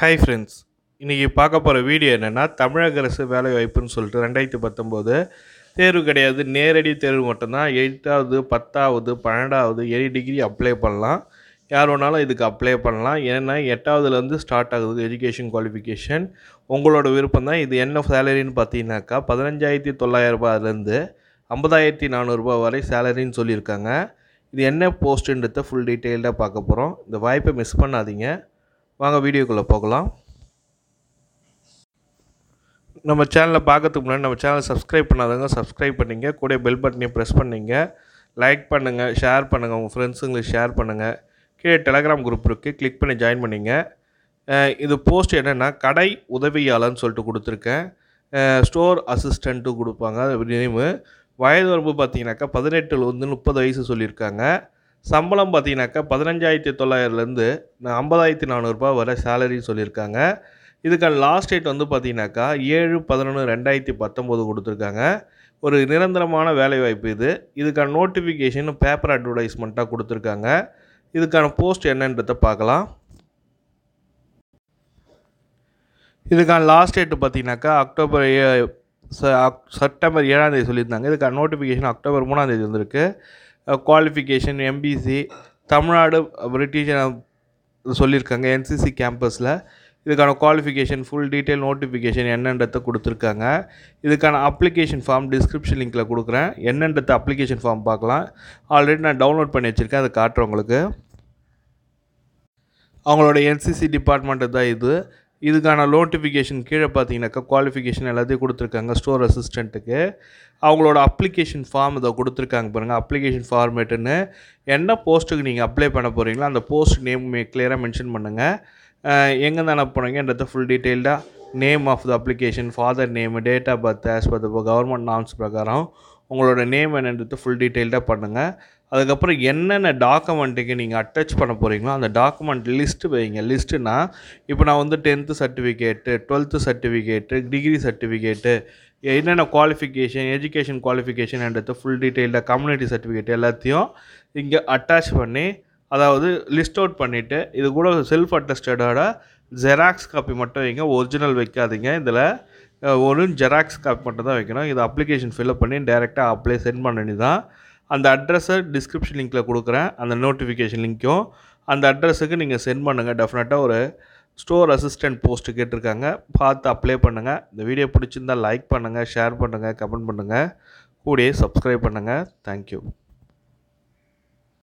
hi friends இன்றைக்கி பார்க்க போகிற வீடியோ என்னென்னா தமிழக அரசு வேலை வாய்ப்புன்னு சொல்லிட்டு ரெண்டாயிரத்தி பத்தொம்போது தேர்வு கிடையாது நேரடி தேர்வு மட்டும்தான் எயித்தாவது பத்தாவது பன்னெண்டாவது ஏழு டிகிரி அப்ளை பண்ணலாம் யார் வேணாலும் இதுக்கு அப்ளை பண்ணலாம் ஏன்னா எட்டாவதுலேருந்து ஸ்டார்ட் ஆகுது எஜுகேஷன் குவாலிஃபிகேஷன் உங்களோட விருப்பம் தான் இது என்ன சேலரின்னு பார்த்தீங்கன்னாக்கா பதினஞ்சாயிரத்தி தொள்ளாயிரரூபாலேருந்து ஐம்பதாயிரத்தி நானூறுரூபா வரை சேலரின்னு சொல்லியிருக்காங்க இது என்ன போஸ்ட்டுன்றத ஃபுல் டீட்டெயில்டாக பார்க்க போகிறோம் இந்த வாய்ப்பை மிஸ் பண்ணாதீங்க வாங்க வீடியோக்குள்ளே போகலாம் நம்ம சேனலை பார்க்கறதுக்கு முன்னாடி நம்ம சேனலை சப்ஸ்கிரைப் பண்ணாதவங்க சப்ஸ்கிரைப் பண்ணிங்க கூட பெல் பட்டனையும் ப்ரெஸ் பண்ணிங்க லைக் பண்ணுங்கள் ஷேர் பண்ணுங்கள் உங்கள் ஃப்ரெண்ட்ஸுங்களுக்கு ஷேர் பண்ணுங்கள் கீழே டெலகிராம் குரூப் இருக்குது கிளிக் பண்ணி ஜாயின் பண்ணிங்க இது போஸ்ட் என்னென்னா கடை உதவியாளர்னு சொல்லிட்டு கொடுத்துருக்கேன் ஸ்டோர் அசிஸ்டண்ட்டும் கொடுப்பாங்க நேமு வயது வரம்பு பார்த்தீங்கன்னாக்கா பதினெட்டுலேருந்து முப்பது வயசு சொல்லியிருக்காங்க சம்பளம் பார்த்தீங்கன்னாக்கா பதினஞ்சாயிரத்தி தொள்ளாயிரத்துலேருந்து ஐம்பதாயிரத்தி நானூறுரூபா வர சேலரின்னு சொல்லியிருக்காங்க இதுக்கான லாஸ்ட் டேட் வந்து பார்த்திங்கனாக்கா ஏழு பதினொன்று ரெண்டாயிரத்தி பத்தொம்போது கொடுத்துருக்காங்க ஒரு நிரந்தரமான வேலைவாய்ப்பு இது இதுக்கான நோட்டிஃபிகேஷன் பேப்பர் அட்வர்டைஸ்மெண்ட்டாக கொடுத்துருக்காங்க இதுக்கான போஸ்ட் என்னன்றதை பார்க்கலாம் இதுக்கான லாஸ்ட் டேட் பார்த்திங்கனாக்கா அக்டோபர் ஏ செப்டம்பர் ஏழாந்தேதி சொல்லியிருந்தாங்க இதுக்கான நோட்டிஃபிகேஷன் அக்டோபர் மூணாந்தேதி வந்திருக்கு குவாலிஃபிகேஷன் எம்பிசி தமிழ்நாடு பிரிட்டிஷ் சொல்லியிருக்காங்க என்சிசி கேம்பஸில் இதுக்கான குவாலிஃபிகேஷன் ஃபுல் டீட்டெயில் நோட்டிஃபிகேஷன் என்னன்றத கொடுத்துருக்காங்க இதுக்கான அப்ளிகேஷன் ஃபார்ம் டிஸ்கிரிப்ஷன் லிங்க்கில் கொடுக்குறேன் என்னன்றத அப்ளிகேஷன் ஃபார்ம் பார்க்கலாம் ஆல்ரெடி நான் டவுன்லோட் பண்ணி வச்சுருக்கேன் அதை காட்டுறேன் உங்களுக்கு அவங்களோட என்சிசி டிபார்ட்மெண்ட்டு தான் இது இதுக்கான நோட்டிஃபிகேஷன் கீழே பார்த்தீங்கன்னாக்கா குவாலிஃபிகேஷன் எல்லாத்தையும் கொடுத்துருக்காங்க ஸ்டோர் அசிஸ்டண்ட்டுக்கு அவங்களோட அப்ளிகேஷன் ஃபார்ம் இதை கொடுத்துருக்காங்க பாருங்கள் அப்ளிகேஷன் ஃபார்மேட்டுன்னு என்ன போஸ்ட்டுக்கு நீங்கள் அப்ளை பண்ண போகிறீங்களோ அந்த போஸ்ட் நேம் கிளியராக மென்ஷன் பண்ணுங்கள் எங்கே தானே போனீங்கன்றத ஃபுல் டீட்டெயில்டாக name of the application father name date of birth as per the government norms பிரகாரம் உங்களோட நேம் என்னன்றது ஃபுல் டீட்டெயில்டாக பண்ணுங்கள் அதுக்கப்புறம் என்னென்ன டாக்குமெண்ட்டுக்கு நீங்கள் அட்டாச் பண்ண போகிறீங்களோ அந்த டாக்குமெண்ட் லிஸ்ட்டு வைங்க லிஸ்ட்டுனா இப்போ நான் வந்து tenth certificate twelfth certificate degree certificate என்னென்ன குவாலிஃபிகேஷன் எஜுகேஷன் குவாலிஃபிகேஷன் என்றது ஃபுல் டீட்டெயில்டாக கம்யூனிட்டி சர்டிஃபிகேட் எல்லாத்தையும் இங்கே அட்டாச் பண்ணி அதாவது லிஸ்ட் அவுட் பண்ணிவிட்டு இது கூட செல்ஃப் அட்டஸ்டடோட ஜெராக்ஸ் காப்பி மட்டும் வைங்க ஒரிஜினல் வைக்காதீங்க இதில் ஒரு ஜெராக்ஸ் காப்பி மட்டும் தான் வைக்கணும் இது அப்ளிகேஷன் ஃபில்அப் பண்ணி டேரெக்டாக அப்ளை சென்ட் பண்ணி தான் அந்த அட்ரஸை டிஸ்கிரிப்ஷன் லிங்க்கில் கொடுக்குறேன் அந்த நோட்டிஃபிகேஷன் லிங்க்கும் அந்த அட்ரஸுக்கு நீங்கள் சென்ட் பண்ணுங்கள் டெஃபினட்டாக ஒரு ஸ்டோர் அசிஸ்டண்ட் போஸ்ட்டு கேட்டிருக்காங்க பார்த்து அப்ளை பண்ணுங்கள் இந்த வீடியோ பிடிச்சிருந்தால் லைக் பண்ணுங்கள் ஷேர் பண்ணுங்கள் கமெண்ட் பண்ணுங்கள் கூடயே சப்ஸ்கிரைப் பண்ணுங்கள் தேங்க்யூ